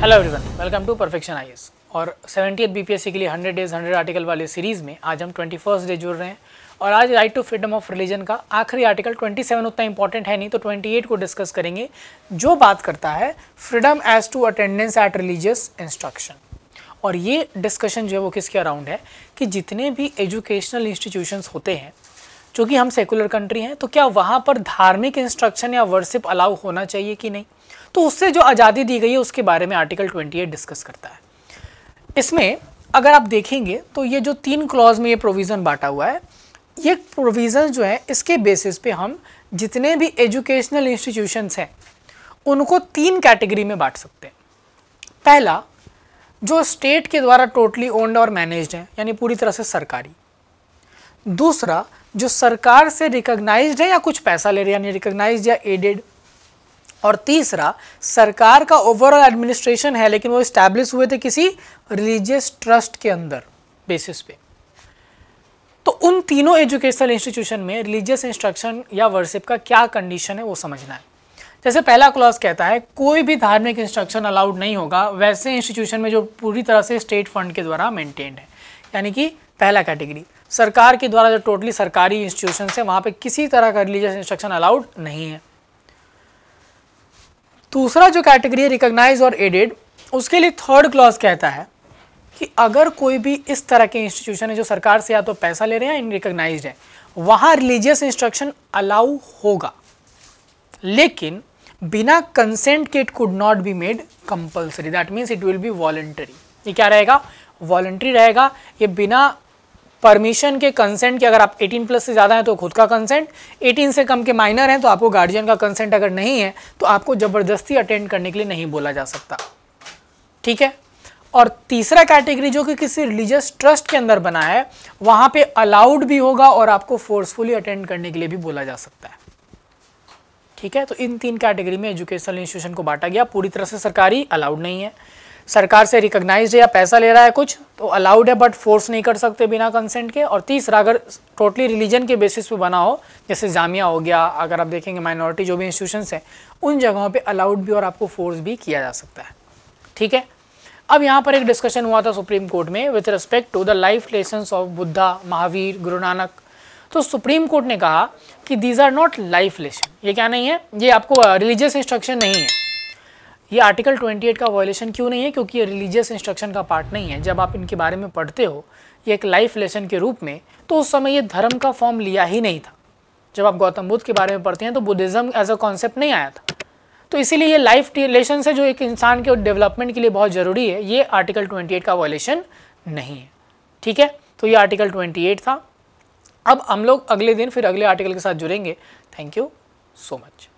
hello everyone welcome to perfection I और seventy B के लिए हंड्रेड डेज हंड्रेड आर्टिकल वाले सीरीज़ में आज हम ट्वेंटी फर्स्ट डे जुड़ रहे हैं और आज right to freedom of religion का आखिरी आर्टिकल 27 उतना इंपॉर्टेंट है नहीं तो 28 को डिस्कस करेंगे जो बात करता है freedom as to attendance at religious instruction और ये डिस्कशन जो है वो किसके अराउंड है कि जितने भी एजुकेशनल इंस्टीट्यूशंस होते हैं चूँकि हम सेकुलर कंट्री हैं तो क्या वहाँ पर धार्मिक इंस्ट्रक्शन या वर्शिप अलाउ होना चाहिए कि नहीं तो उससे जो आज़ादी दी गई है उसके बारे में आर्टिकल 28 डिस्कस करता है इसमें अगर आप देखेंगे तो ये जो तीन क्लॉज में ये प्रोविज़न बांटा हुआ है ये प्रोविज़न जो है इसके बेसिस पे हम जितने भी एजुकेशनल इंस्टीट्यूशंस हैं उनको तीन कैटेगरी में बांट सकते हैं पहला जो स्टेट के द्वारा टोटली ओन्ड और मैनेज्ड है यानी पूरी तरह से सरकारी दूसरा जो सरकार से रिकग्नाइज है या कुछ पैसा ले रहे यानी रिकग्नाइज्ड या एडेड और तीसरा सरकार का ओवरऑल एडमिनिस्ट्रेशन है लेकिन वो इस्टेब्लिश हुए थे किसी रिलीजियस ट्रस्ट के अंदर बेसिस पे तो उन तीनों एजुकेशनल इंस्टीट्यूशन में रिलीजियस इंस्ट्रक्शन या वर्शिप का क्या कंडीशन है वो समझना है जैसे पहला क्लॉज कहता है कोई भी धार्मिक इंस्ट्रक्शन अलाउड नहीं होगा वैसे इंस्टीट्यूशन में जो पूरी तरह से स्टेट फंड के द्वारा मेंटेन्ड है यानी कि पहला कैटेगरी सरकार के द्वारा जो टोटली सरकारी इंस्टीट्यूशन है वहाँ पर किसी तरह का रिलीजियस इंस्ट्रक्शन अलाउड नहीं है दूसरा जो कैटेगरी है रिकोगनाइज और एडेड उसके लिए थर्ड क्लॉज कहता है कि अगर कोई भी इस तरह के इंस्टीट्यूशन है जो सरकार से या तो पैसा ले रहे हैं या रिकग्नाइज है वहाँ रिलीजियस इंस्ट्रक्शन अलाउ होगा लेकिन बिना कंसेंट के it could not be made compulsory that means it will be voluntary ये क्या रहेगा वॉलेंट्री रहेगा ये बिना परमिशन के कंसेंट की अगर आप 18 प्लस से ज़्यादा हैं तो खुद का कंसेंट 18 से कम के माइनर हैं तो आपको गार्जियन का कंसेंट अगर नहीं है तो आपको ज़बरदस्ती अटेंड करने के लिए नहीं बोला जा सकता ठीक है और तीसरा कैटेगरी जो कि किसी रिलीजियस ट्रस्ट के अंदर बना है वहाँ पर अलाउड भी होगा और आपको फोर्सफुली अटेंड करने के लिए भी बोला जा सकता है ठीक है तो इन तीन कैटेगरी में एजुकेशनल इंस्टीट्यूशन को बांटा गया पूरी तरह से सरकारी अलाउड नहीं है सरकार से रिकग्नाइज या पैसा ले रहा है कुछ तो अलाउड है बट फोर्स नहीं कर सकते बिना कंसेंट के और तीसरा अगर टोटली रिलीजन के बेसिस पे बना हो जैसे जामिया हो गया अगर आप देखेंगे माइनॉरिटी जो भी इंस्टीट्यूशंस हैं उन जगहों पे अलाउड भी और आपको फोर्स भी किया जा सकता है ठीक है अब यहाँ पर एक डिस्कशन हुआ था सुप्रीम कोर्ट में with respect to the life lesson of Buddha Mahavir Guru Nanak तो सुप्रीम कोर्ट ने कहा कि these are not life lesson ये क्या नहीं है ये आपको रिलीजियस uh, इंस्ट्रक्शन नहीं है ये आर्टिकल 28 का वॉयलेशन क्यों नहीं है क्योंकि ये रिलीजियस इंस्ट्रक्शन का पार्ट नहीं है जब आप इनके बारे में पढ़ते हो ये एक लाइफ लेसन के रूप में तो उस समय ये धर्म का फॉर्म लिया ही नहीं था जब आप गौतम बुद्ध के बारे में पढ़ते हैं तो बुद्धिज़्म एज अ कॉन्सेप्ट नहीं आया था तो इसीलिए ये लाइफ लेसन है जो एक इंसान के डेवलपमेंट के लिए बहुत ज़रूरी है ये आर्टिकल ट्वेंटी का वॉयलेशन नहीं है ठीक है तो ये आर्टिकल ट्वेंटी था अब हम लोग अगले दिन फिर अगले आर्टिकल के साथ जुड़ेंगे थैंक यू सो मच